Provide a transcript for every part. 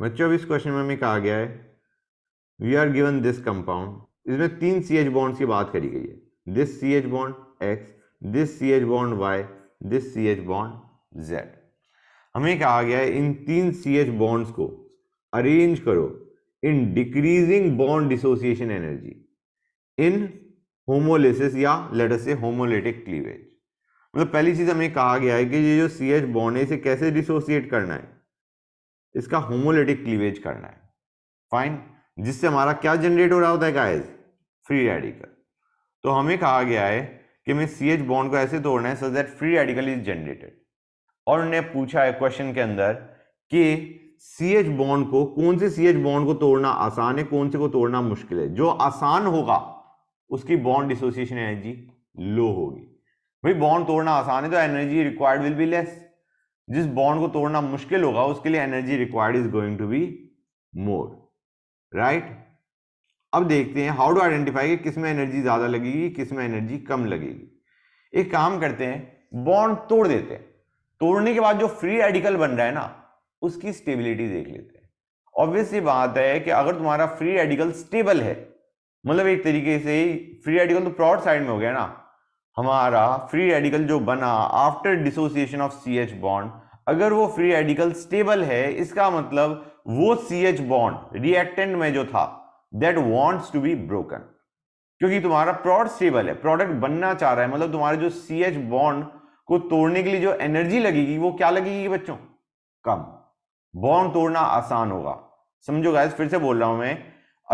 बच्चों अब इस क्वेश्चन में हमें कहा गया है we are given this compound इसमें तीन सी एच बॉन्ड्स की बात करी गई है this C H bond X this C H bond Y this C H bond Z हमें कहा गया है इन तीन सी एच बॉन्ड्स को अरेंज करो in decreasing bond dissociation energy in homolysis या लेटर से होमोलिटिक क्लीवेज मतलब पहली चीज हमें कहा गया है कि ये जो सी एच बॉन्ड है इसे कैसे डिसोसिएट करना है इसका होमोलिटिक क्लीवेज करना है फाइन जिससे हमारा क्या जनरेट हो रहा होता है गाइस फ्री रेडिकल तो हमें कहा गया है कि हमें सी एच बॉन्ड को ऐसे तोड़ना है so that free radical is generated और उन्हें पूछा है क्वेश्चन के अंदर कि सी एच बॉन्ड को कौन से सी एच बॉन्ड को तोड़ना आसान है कौन से को तोड़ना मुश्किल है जो आसान होगा उसकी बॉन्ड डिसोसिएशन एनर्जी लो होगी भाई बॉन्ड तोड़ना आसान है तो energy required will be less जिस बॉन्ड को तोड़ना मुश्किल होगा उसके लिए energy required is going to be more right अब देखते हैं हाउ टू आइडेंटिफाई किस में एनर्जी ज्यादा लगेगी किस में एनर्जी कम लगेगी एक काम करते हैं बॉन्ड तोड़ देते हैं तोड़ने के बाद जो फ्री रेडिकल बन रहा है ना उसकी स्टेबिलिटी देख लेते हैं ऑब्वियसली बात है कि अगर तुम्हारा फ्री रेडिकल स्टेबल है मतलब एक तरीके से फ्री रेडिकल तो प्रॉड साइड में हो गया ना हमारा फ्री रेडिकल जो बना after dissociation of C H bond अगर वो फ्री रेडिकल स्टेबल है इसका मतलब वो सी एच बॉन्ड रिएक्टेंट में जो था that wants to be broken क्योंकि तुम्हारा प्रोडक्ट स्टेबल है प्रोडक्ट बनना चाह रहा है मतलब तुम्हारे जो सी एच बॉन्ड को तोड़ने के लिए जो एनर्जी लगेगी वो क्या लगेगी बच्चों कम बॉन्ड तोड़ना आसान होगा समझो फिर से बोल रहा हूं मैं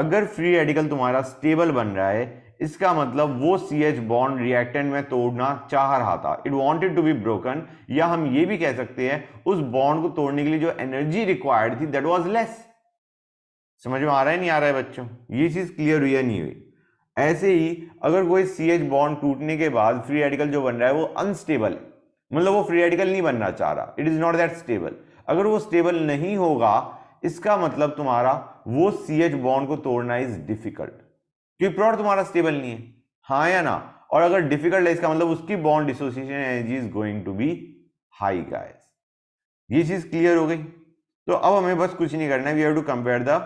अगर फ्री रेडिकल तुम्हारा स्टेबल बन रहा है इसका मतलब वो सी एच बॉन्ड रिएक्टेंट में तोड़ना चाह रहा था it wanted to be broken या हम ये भी कह सकते हैं उस बॉन्ड को तोड़ने के लिए जो एनर्जी रिक्वायर्ड थी दैट वॉज लेस समझ में आ रहा है नहीं आ रहा है बच्चों ये चीज क्लियर हुई या नहीं हुई ऐसे ही अगर कोई सी एच बॉन्ड टूटने के बाद फ्री रेडिकल जो बन रहा है वो अनस्टेबल मतलब वो फ्री रेडिकल नहीं बनना चाह रहा it is not that stable अगर वो स्टेबल नहीं होगा इसका मतलब तुम्हारा वो सी एच बॉन्ड को तोड़ना इज डिफिकल्ट क्योंकि प्रोडक्ट तुम्हारा स्टेबल नहीं है हाँ या ना और अगर डिफिकल्ट है इसका मतलब उसकी bond dissociation energy is going to be high guys ये चीज क्लियर हो गई तो अब हमें बस कुछ नहीं करना है we have to compare the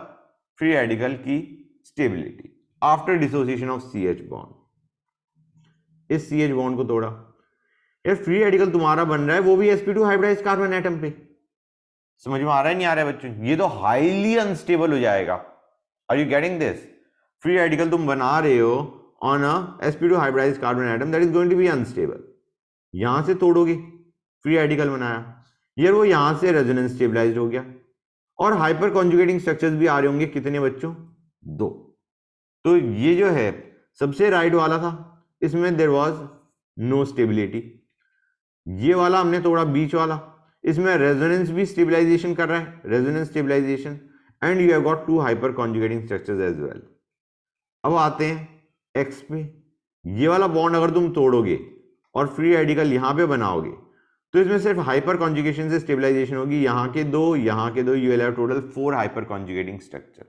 free radical की stability after dissociation of C H bond इस सी एच बॉन्ड को तोड़ा ये फ्री रेडिकल तुम्हारा बन रहा है वो भी SP two hybridize carbon atom पे समझ में आ रहा है नहीं आ रहा है बच्चों ये तो हाईली अनस्टेबल हो जाएगा are you getting this free radical तुम बना रहे हो on a two hybridize carbon atom that is going to be unstable यहां से तोड़ोगे फ्री रेडिकल बनाया यार वो यहां से रेजोनेंस स्टेबलाइज हो गया और हाइपर कॉन्जुगेटिंग स्ट्रक्चर भी आ रहे होंगे कितने बच्चों दो तो ये जो है सबसे राइट वाला था इसमें देर वॉज नो स्टेबिलिटी ये वाला हमने तोड़ा बीच वाला इसमें रेजोनेंस भी स्टेबिलाईजेशन कर रहा है resonance stabilization and you have got two hyper conjugating structure as well अब आते हैं एक्स पे ये वाला बॉन्ड अगर तुम तोड़ोगे और फ्री रेडिकल यहां पे बनाओगे तो इसमें सिर्फ हाइपर कॉन्जुगेशन से स्टेबलाइजेशन होगी यहां के दो यहां के दो you'll total four hyper conjugating structure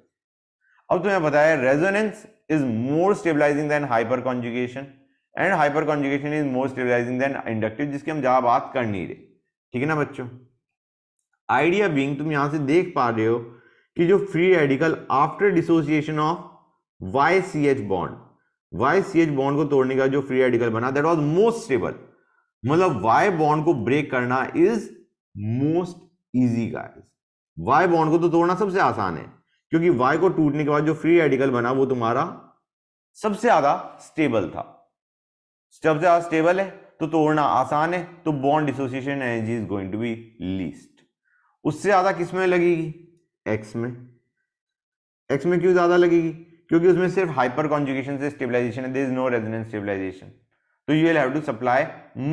अब तुम्हें बताया resonance is more stabilizing than hyper conjugation and hyper conjugation is more stabilizing than inductive जिसकी हम ज्यादा बात कर नहीं रहे ठीक है ना बच्चों आइडिया बींग तुम यहां से देख पा रहे हो कि जो free radical after dissociation of Y C H bond Y C H bond को तोड़ने का जो फ्री रेडिकल बना दैट वॉज मोस्ट स्टेबल मतलब वाई बॉन्ड को ब्रेक करना is most easy guys Y bond को तो तोड़ना सबसे आसान है क्योंकि वाई को टूटने के बाद जो फ्री रेडिकल बना वो तुम्हारा सबसे ज्यादा स्टेबल था सबसे ज्यादा स्टेबल है तो तोड़ना आसान है तो bond dissociation energy is going to be least उससे ज्यादा किसमें लगेगी एक्स में एक्स में क्यों ज्यादा लगेगी क्योंकि उसमें सिर्फ हाइपर कॉन्जुकेशन से स्टेबलाइजेशन है there is no resonance stabilization तो you will have to supply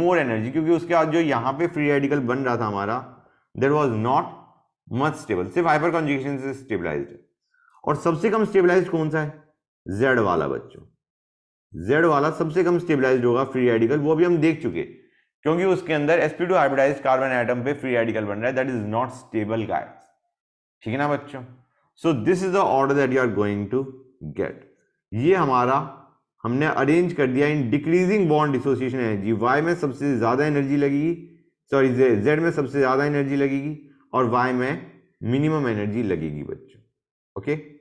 more energy क्योंकि उसके बाद जो यहाँ पे फ्री रेडिकल बन रहा था हमारा that was not much stable सिर्फ हाइपर कॉन्जुकेशन से स्टेबिलाईज और सबसे कम स्टेबिलाईज कौन सा है जेड वाला बच्चों जेड वाला सबसे कम स्टेबिलाईज होगा फ्री रेडिकल वो भी हम देख चुके क्योंकि उसके अंदर SP two hybridize carbon atom पे फ्री रेडिकल बन रहा है that is not stable guys ठीक है ना बच्चों so this is the order that you are going to get ये हमारा हमने अरेंज कर दिया in decreasing bond dissociation energy Y में सबसे ज़्यादा एनर्जी लगेगी सॉरी जेड में सबसे ज़्यादा एनर्जी लगेगी और वाई में मिनिमम एनर्जी लगेगी बच्चों ओके okay?